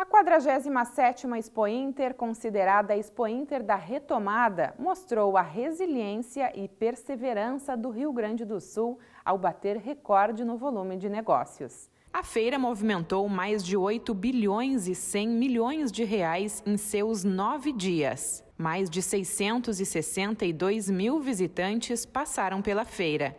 A 47ª Expo Inter, considerada a Expo Inter da retomada, mostrou a resiliência e perseverança do Rio Grande do Sul ao bater recorde no volume de negócios. A feira movimentou mais de 8 bilhões e 100 milhões de reais em seus nove dias. Mais de 662 mil visitantes passaram pela feira.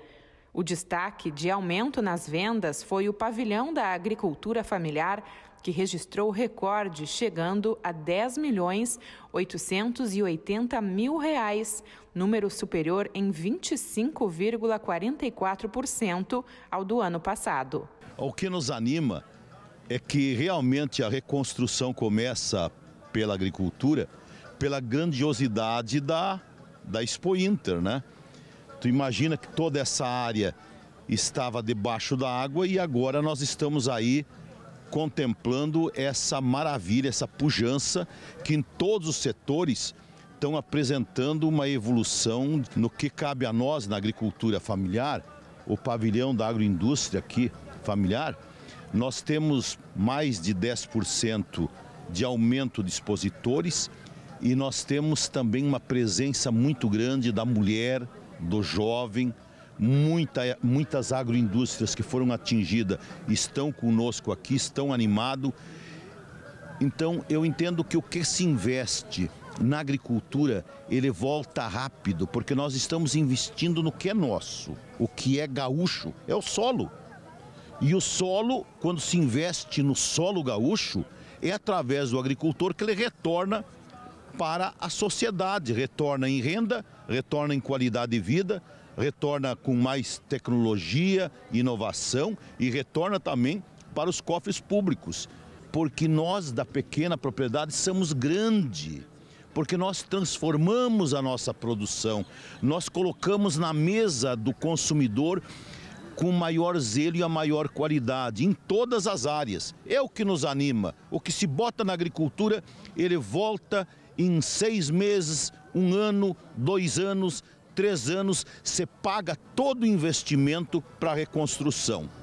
O destaque de aumento nas vendas foi o pavilhão da agricultura familiar que registrou recorde, chegando a 10 milhões 880 mil reais, número superior em 25,44% ao do ano passado. O que nos anima é que realmente a reconstrução começa pela agricultura, pela grandiosidade da, da Expo Inter, né? Tu imagina que toda essa área estava debaixo da água e agora nós estamos aí contemplando essa maravilha, essa pujança que em todos os setores estão apresentando uma evolução no que cabe a nós na agricultura familiar, o pavilhão da agroindústria aqui familiar, nós temos mais de 10% de aumento de expositores e nós temos também uma presença muito grande da mulher, do jovem, Muita, muitas agroindústrias que foram atingidas estão conosco aqui, estão animados. Então, eu entendo que o que se investe na agricultura, ele volta rápido, porque nós estamos investindo no que é nosso. O que é gaúcho é o solo. E o solo, quando se investe no solo gaúcho, é através do agricultor que ele retorna para a sociedade, retorna em renda, retorna em qualidade de vida, retorna com mais tecnologia, inovação e retorna também para os cofres públicos, porque nós da pequena propriedade somos grande porque nós transformamos a nossa produção, nós colocamos na mesa do consumidor com maior zelo e a maior qualidade em todas as áreas. É o que nos anima. O que se bota na agricultura, ele volta em seis meses, um ano, dois anos, três anos, você paga todo o investimento para a reconstrução.